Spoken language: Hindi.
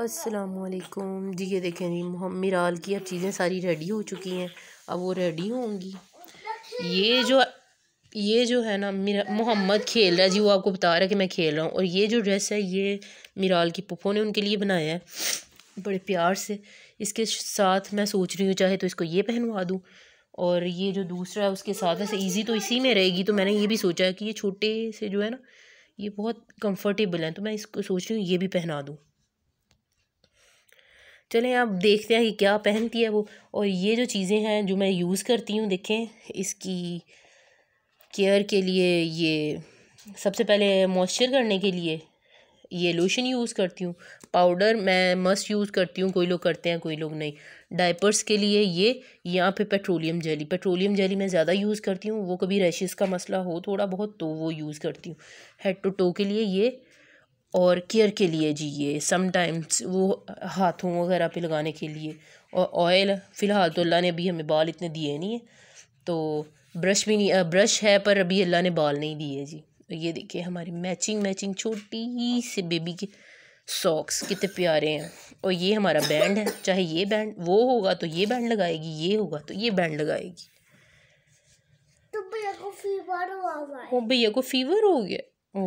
असलकुम जी ये देखें जी मिराल की अब चीज़ें सारी रेडी हो चुकी हैं अब वो रेडी होंगी ये जो ये जो है ना मेरा मोहम्मद खेल रहा है जी वो आपको बता रहा है कि मैं खेल रहा हूँ और ये जो ड्रेस है ये मिराल की पप्पो ने उनके लिए बनाया है बड़े प्यार से इसके साथ मैं सोच रही हूँ चाहे तो इसको ये पहनवा दूँ और ये जो दूसरा है उसके साथ वैसे ईजी तो इसी में रहेगी तो मैंने ये भी सोचा है कि ये छोटे से जो है ना ये बहुत कम्फर्टेबल हैं तो मैं इसको सोच रही हूँ ये भी पहना दूँ चलें आप देखते हैं कि क्या पहनती है वो और ये जो चीज़ें हैं जो मैं यूज़ करती हूँ देखें इसकी केयर के लिए ये सबसे पहले मॉइस्चर करने के लिए ये लोशन यूज़ करती हूँ पाउडर मैं मस्ट यूज़ करती हूँ कोई लोग करते हैं कोई लोग नहीं डायपर्स के लिए ये या फिर पेट्रोलियम जेली पेट्रोलियम जेली मैं ज़्यादा यूज़ करती हूँ वो कभी रैशेज़ का मसला हो थोड़ा बहुत तो वो यूज़ करती हूँ हेड टू टो के लिए ये और केयर के लिए ये समटाइम्स वो हाथों वगैरह पे लगाने के लिए और ऑयल फ़िलहाल तो अल्लाह ने अभी हमें बाल इतने दिए नहीं है तो ब्रश भी नहीं ब्रश है पर अभी अल्लाह ने बाल नहीं दिए जी तो ये देखिए हमारी मैचिंग मैचिंग छोटी सी बेबी के सॉक्स कितने प्यारे हैं और ये हमारा बैंड है चाहे ये बैंड वो होगा तो ये बैंड लगाएगी ये होगा तो ये बैंड लगाएगी तो भैया को फीवर हो गया ओ